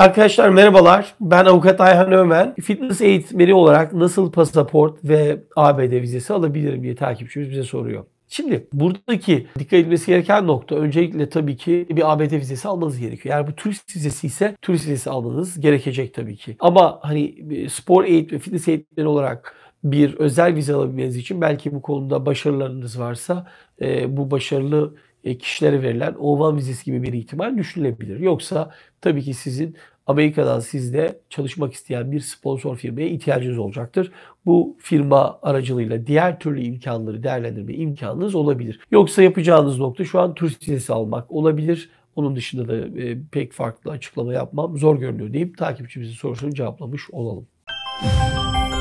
Arkadaşlar merhabalar. Ben avukat Ayhan Ömen. Fitness eğitmeni olarak nasıl pasaport ve ABD vizesi alabilirim diye takipçimiz bize soruyor. Şimdi buradaki dikkat edilmesi gereken nokta öncelikle tabii ki bir ABD vizesi almanız gerekiyor. Yani bu turist vizesi ise turist vizesi almanız gerekecek tabii ki. Ama hani spor eğitim ve fitness eğitmeni olarak bir özel vize alabilmeniz için belki bu konuda başarılarınız varsa e, bu başarılı e, kişilere verilen oval vizesi gibi bir ihtimal düşünülebilir. Yoksa tabii ki sizin Amerika'dan sizde çalışmak isteyen bir sponsor firmaya ihtiyacınız olacaktır. Bu firma aracılığıyla diğer türlü imkanları değerlendirme imkanınız olabilir. Yoksa yapacağınız nokta şu an turist vizesi almak olabilir. Onun dışında da e, pek farklı açıklama yapmam zor görünüyor deyip takipçimizin sorusunu cevaplamış olalım. Müzik